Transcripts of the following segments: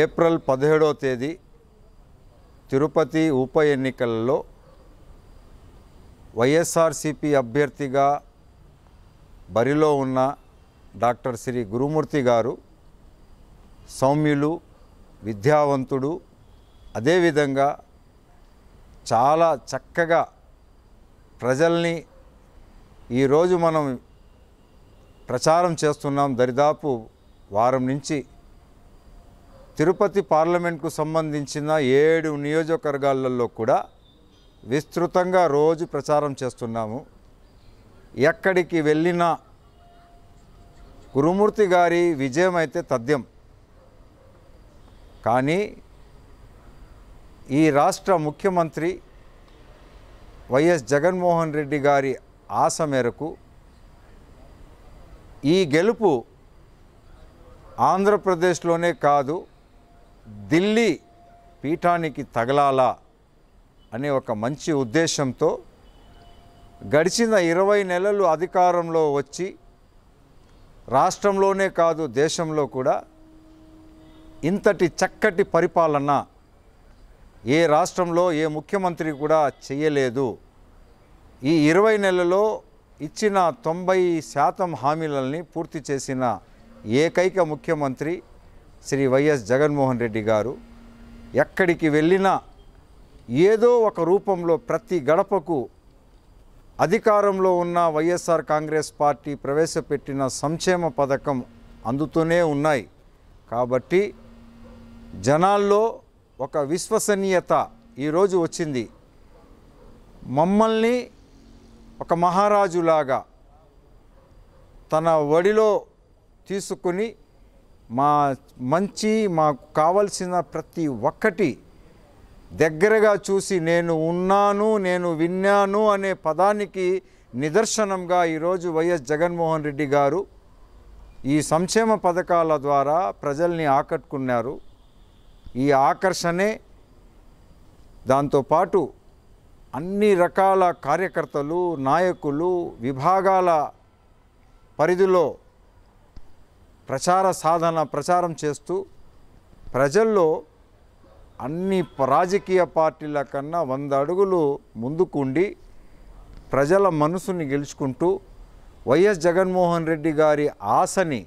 April పదిహేడవ తేదీ తిరుపతి ఉప ఎన్నికల్లో వైఎస్ఆర్సిపి అభ్యర్థిగా బరిలో ఉన్న డాక్టర్ శ్రీ గురుమూర్తి గారు సౌమ్యులు విద్యావంతుడు అదేవిధంగా చాలా చక్కగా ప్రజల్ని ఈరోజు మనం ప్రచారం చేస్తున్నాం దరిదాపు వారం నుంచి తిరుపతి పార్లమెంట్కు సంబంధించిన ఏడు నియోజకవర్గాలలో కూడా విస్తృతంగా రోజు ప్రచారం చేస్తున్నాము ఎక్కడికి వెళ్ళినా గురుమూర్తి గారి విజయం అయితే తథ్యం కానీ ఈ రాష్ట్ర ముఖ్యమంత్రి వైఎస్ జగన్మోహన్ రెడ్డి గారి ఆశ మేరకు ఈ గెలుపు ఆంధ్రప్రదేశ్లోనే కాదు ఢిల్లీ పీఠానికి తగలాలా అనే ఒక మంచి ఉద్దేశంతో గడిచిన ఇరవై నెలలు అధికారంలో వచ్చి రాష్ట్రంలోనే కాదు దేశంలో కూడా ఇంతటి చక్కటి పరిపాలన ఏ రాష్ట్రంలో ఏ ముఖ్యమంత్రి కూడా చేయలేదు ఈ ఇరవై నెలలో ఇచ్చిన తొంభై శాతం హామీలని పూర్తి చేసిన ఏకైక ముఖ్యమంత్రి శ్రీ వైఎస్ జగన్మోహన్ రెడ్డి గారు ఎక్కడికి వెళ్ళినా ఏదో ఒక రూపంలో ప్రతి గడపకు అధికారంలో ఉన్న వైఎస్ఆర్ కాంగ్రెస్ పార్టీ ప్రవేశపెట్టిన సంక్షేమ పథకం అందుతూనే ఉన్నాయి కాబట్టి జనాల్లో ఒక విశ్వసనీయత ఈరోజు వచ్చింది మమ్మల్ని ఒక మహారాజులాగా తన ఒడిలో తీసుకుని మా మంచి మాకు కావలసిన ప్రతి ఒక్కటి దగ్గరగా చూసి నేను ఉన్నాను నేను విన్నాను అనే పదానికి నిదర్శనంగా ఈరోజు వైఎస్ జగన్మోహన్ రెడ్డి గారు ఈ సంక్షేమ పథకాల ద్వారా ప్రజల్ని ఆకట్టుకున్నారు ఈ ఆకర్షణే దాంతోపాటు అన్ని రకాల కార్యకర్తలు నాయకులు విభాగాల పరిధిలో ప్రచార సాధన ప్రచారం చేస్తూ ప్రజల్లో అన్ని రాజకీయ పార్టీల కన్నా వంద అడుగులు ముందుకుండి ప్రజల మనసుని గెలుచుకుంటూ వైఎస్ జగన్మోహన్ రెడ్డి గారి ఆశని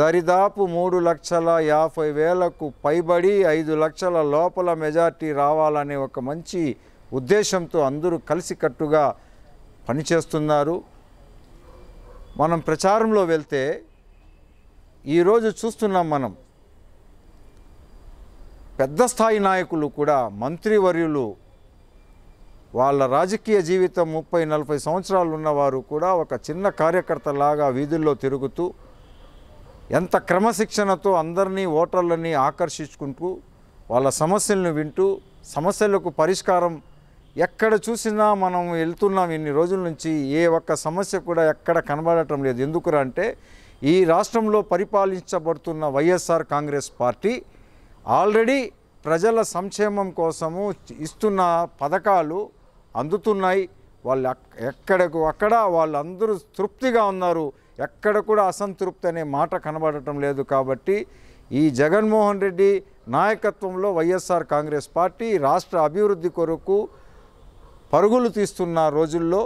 దరిదాపు మూడు లక్షల యాభై వేలకు పైబడి ఐదు లక్షల లోపల మెజార్టీ రావాలనే ఒక మంచి ఉద్దేశంతో అందరూ కలిసికట్టుగా పనిచేస్తున్నారు మనం ప్రచారంలో వెళ్తే ఈరోజు చూస్తున్నాం మనం పెద్ద స్థాయి నాయకులు కూడా మంత్రివర్యులు వాళ్ళ రాజకీయ జీవితం ముప్పై నలభై సంవత్సరాలు ఉన్నవారు కూడా ఒక చిన్న కార్యకర్తలాగా వీధుల్లో తిరుగుతూ ఎంత క్రమశిక్షణతో అందరినీ ఓటర్లని ఆకర్షించుకుంటూ వాళ్ళ సమస్యలను వింటూ సమస్యలకు పరిష్కారం ఎక్కడ చూసినా మనం వెళ్తున్నాం ఇన్ని రోజుల నుంచి ఏ ఒక్క సమస్య కూడా ఎక్కడ కనబడటం లేదు ఎందుకురా అంటే ఈ రాష్ట్రంలో పరిపాలించబడుతున్న వైఎస్ఆర్ కాంగ్రెస్ పార్టీ ఆల్రెడీ ప్రజల సంక్షేమం కోసము ఇస్తున్న పథకాలు అందుతున్నాయి వాళ్ళు ఎక్కడకు అక్కడ వాళ్ళందరూ తృప్తిగా ఉన్నారు ఎక్కడ కూడా అసంతృప్తి అనే మాట కనబడటం లేదు కాబట్టి ఈ జగన్మోహన్ రెడ్డి నాయకత్వంలో వైఎస్ఆర్ కాంగ్రెస్ పార్టీ రాష్ట్ర అభివృద్ధి కొరకు పరుగులు తీస్తున్న రోజుల్లో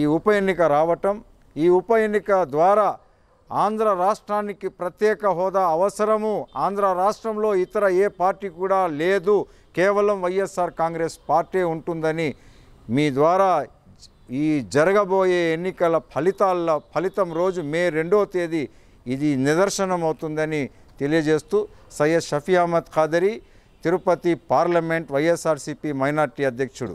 ఈ ఉప ఎన్నిక రావటం ఈ ఉప ఎన్నిక ద్వారా ఆంధ్ర రాష్ట్రానికి ప్రత్యేక హోదా అవసరము ఆంధ్ర రాష్ట్రంలో ఇతర ఏ పార్టీ కూడా లేదు కేవలం వైఎస్ఆర్ కాంగ్రెస్ పార్టీ ఉంటుందని మీ ద్వారా ఈ జరగబోయే ఎన్నికల ఫలితాల ఫలితం రోజు మే రెండవ తేదీ ఇది నిదర్శనం అవుతుందని తెలియజేస్తూ Syed Shafi Ahmed Khadri Tirupati parliament YSRCP minority అధ్యక్షుడు